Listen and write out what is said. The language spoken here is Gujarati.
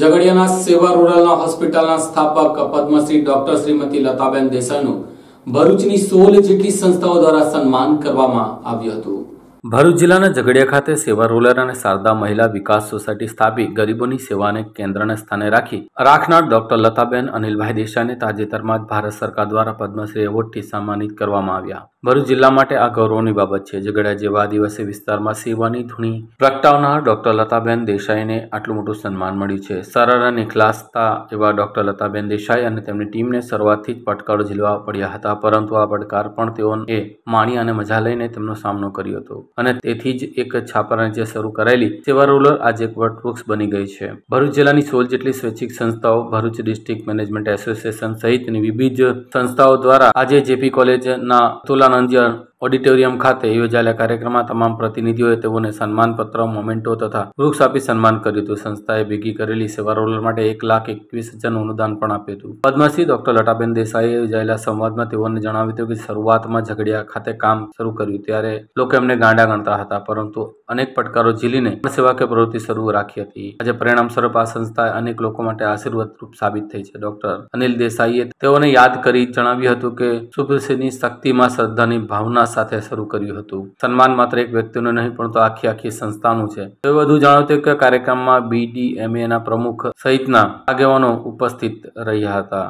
ઝઘડિયાના સેવા રૂરલના હોસ્પિટલના સ્થાપક પદ્મશ્રી ડોક્ટર શ્રીમતી લતાબેન દેસાઈનું ભરૂચની સોળ જેટલી સંસ્થાઓ દ્વારા સન્માન કરવામાં આવ્યું હતું ભરૂચ જિલ્લાના ઝઘડિયા ખાતે સેવા રોલર અને શારદા મહિલા વિકાસ સોસાયટી સ્થાપી ગરીબોની સેવાને કેન્દ્રના સ્થાને રાખી રાખનાર ડોક્ટર લતાબેન અનિલભાઈ દેસાઈને તાજેતરમાં જ ભારત સરકાર દ્વારા પદ્મશ્રી એવોર્ડથી સન્માનિત કરવામાં આવ્યા ભરૂચ જિલ્લા માટે આ ગૌરવની બાબત છે ઝઘડા જેવા આદિવાસી વિસ્તારમાં સેવાની ધૂણી પ્રગટાવનાર ડોક્ટર લતાબેન દેસાઈને આટલું મોટું સન્માન મળ્યું છે સરળ અને ખલાસતા એવા ડોક્ટર લતાબેન દેસાઈ અને તેમની ટીમને શરૂઆતથી જ પડકારો ઝીલવા પડ્યા હતા પરંતુ આ પડકાર પણ તેઓએ માણી અને મજા લઈને તેમનો સામનો કર્યો હતો અને તેથી જ એક છાપરા જે શરૂ કરાયેલી સેવા રૂલર આજે એક વટવૃક્ષ બની ગઈ છે ભરૂચ જિલ્લાની સોળ જેટલી સ્વૈચ્છિક સંસ્થાઓ ભરૂચ ડિસ્ટ્રિક્ટ મેનેજમેન્ટ એસોસિએશન સહિતની વિવિધ સંસ્થાઓ દ્વારા આજે જેપી કોલેજના તુલના આનંદિયર ઓડિટોરિયમ ખાતે યોજાયેલા કાર્યક્રમમાં તમામ પ્રતિનિધિઓએ તેઓને સન્માનપત્ર મોમેન્ટો તથા વૃક્ષ આપી સન્માન કર્યું હતું સંસ્થાએ ભેગી કરેલી સેવા રોલર માટે એક લાખ એકવીસ હજારનું અનુદાન પણ આપ્યું હતું પદ્મશ્રી ડોક્ટર લતાબેન દેસાઈએ યોજાયેલા સંવાદમાં તેઓને જણાવ્યું હતું કે શરૂઆતમાં ઝઘડિયા ખાતે કામ શરૂ કર્યું ત્યારે લોકો એમને ગાંડા ગણતા હતા પરંતુ અનેક પડકારો ઝીલીને સેવા કે પ્રવૃત્તિ શરૂ રાખી હતી આજે પરિણામ સ્વરૂપ આ સંસ્થાએ અનેક લોકો માટે આશીર્વાદ રૂપ સાબિત થઈ છે ડોક્ટર અનિલ દેસાઈએ તેઓને યાદ કરી જણાવ્યું હતું કે સુપ્રસિદ્ધની શક્તિમાં શ્રદ્ધાની ભાવના સાથે શરૂ કર્યું હતું સન્માન માત્ર એક વ્યક્તિનું નહીં પણ તો આખી આખી સંસ્થાનું છે તો વધુ જાણો કે કાર્યક્રમમાં બીડીએમએના પ્રમુખ સહિતના આગેવાનો ઉપસ્થિત રહ્યા હતા